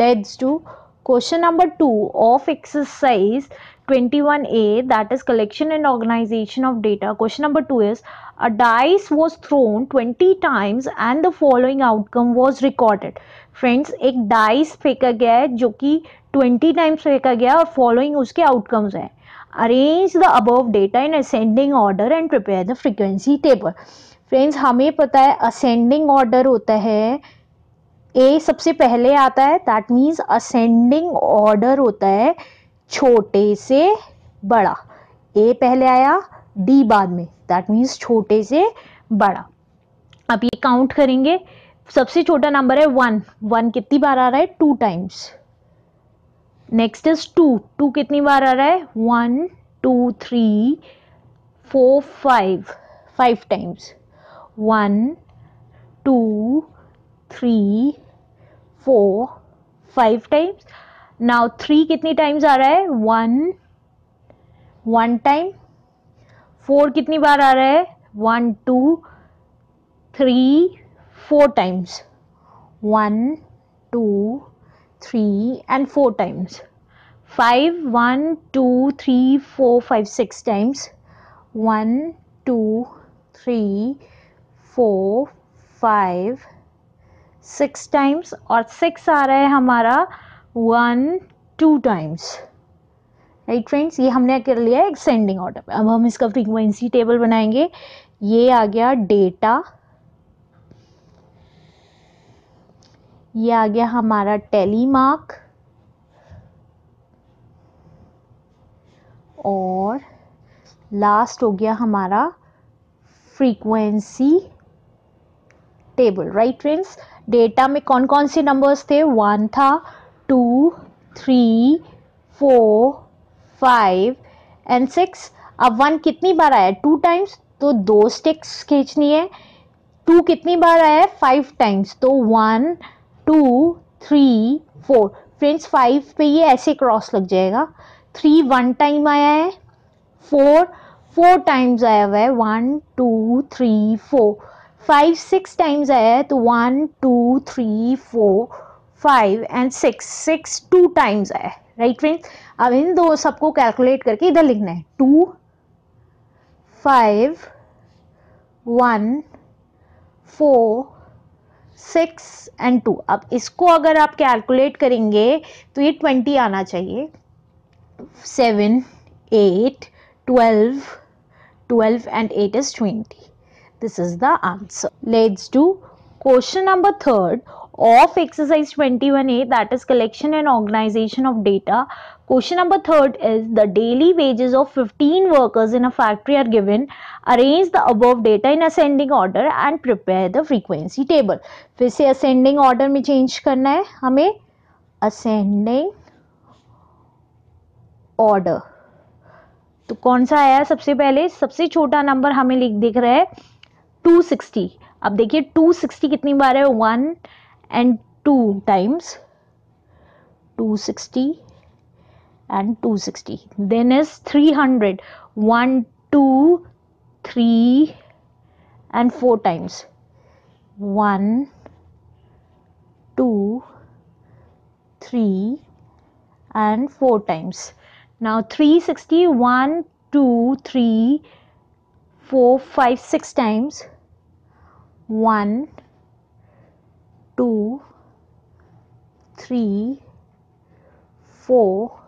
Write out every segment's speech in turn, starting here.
leads to question number 2 of exercise 21a that is collection and organization of data question number 2 is a dice was thrown 20 times and the following outcome was recorded friends एक dice फेंका गया है जो कि 20 times फेंका गया और following उसके आउटकम्स हैं arrange the above data in ascending order and prepare the frequency table friends हमें पता है असेंडिंग ऑर्डर होता है ए सबसे पहले आता है दैट मीन्स असेंडिंग ऑर्डर होता है छोटे से बड़ा ए पहले आया डी बाद में दैट मीन्स छोटे से बड़ा अब ये काउंट करेंगे सबसे छोटा नंबर है वन वन कितनी बार आ रहा है two times next is two two कितनी बार आ रहा है one two three four five five times one two three four five times now three कितनी टाइम्स आ रहा है वन वन टाइम फोर कितनी बार आ रहा है one two three four times one two three and four times five one two three four five six times one two three four five six times और six आ रहा है हमारा one two times right friends ये हमने कर लिया है एक्सेंडिंग ऑर्डर अब हम इसका फ्रीक्वेंसी टेबल बनाएंगे ये आ गया डेटा ये आ गया हमारा टेलीमार्क और लास्ट हो गया हमारा frequency table right friends data में कौन कौन से नंबर्स थे वन था two three four five and six अब वन कितनी बार आया टू टाइम्स तो दो स्टिक्स खींचनी है टू कितनी बार आया है फाइव टाइम्स तो one two three four friends five पे ये ऐसे क्रॉस लग जाएगा थ्री वन टाइम आया है फोर फोर टाइम्स आया हुआ है one two three four five six times आया है तो one two three four five and six six two times आया है राइट फ्रेंड्स अब इन दो सबको कैलकुलेट करके इधर लिखना है two five one four six and two अब इसको अगर आप कैलकुलेट करेंगे तो ये ट्वेंटी आना चाहिए seven eight twelve twelve and eight is twenty This is the answer. Let's do question number 3 of exercise 21a that is collection and organization of data. Question number 3 is the daily wages of 15 workers in a factory are given. Arrange the above data in ascending order and prepare the frequency table. fir se ascending order mein change karna hai hame ascending order. तो कौन सा आया सबसे पहले सबसे छोटा number हमें लिख दिख रहा है 260 अब देखिए 260 कितनी बार है one and two times 260 and 260 then is 300 one two three and four times one two, three, and four times. Now 360, 1, 2, 3, 4, 5, 6 times. One, two, three, four,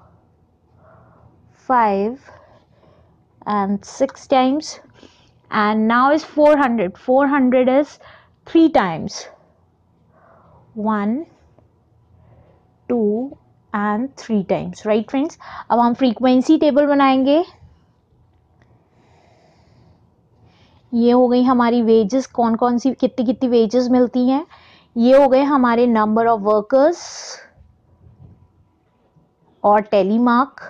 five, and 6 times and now is 400 400 is 3 times 1 2 and 3 times right friends now we will frequency table banayenge. 1 2 ये हो गई हमारी wages कौन कौन सी कितनी कितनी wages मिलती हैं ये हो गए हमारे नंबर ऑफ वर्कर्स और टेलीमार्क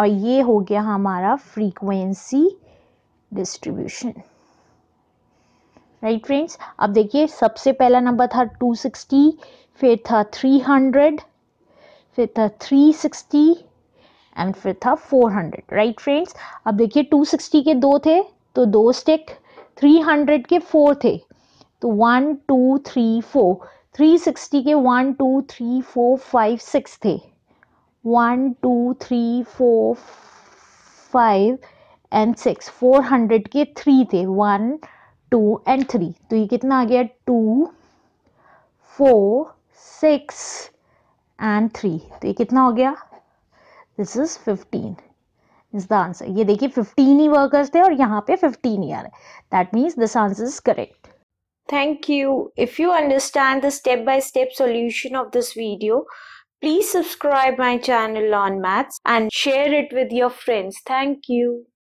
और ये हो गया हमारा फ्रीक्वेंसी डिस्ट्रीब्यूशन राइट फ्रेंड्स अब देखिए सबसे पहला नंबर था 260 फिर था 300 फिर था 360 एंड फिर था 400 राइट फ्रेंड्स अब देखिए 260 के दो थे तो दो स्टिक 300 के फोर थे तो वन टू थ्री फोर 360 के one two three four five six थे one two three four five and six four hundred के थ्री थे वन टू एंड थ्री तो ये कितना आ गया two four six and three तो ये कितना हो गया This is fifteen. is the answer. ये देखिए fifteen ही workers थे और यहाँ पे fifteen ही आ रहा है that means this Thank you. If you understand the step by -step solution of this video, please subscribe my channel on maths and share it with your friends. Thank you.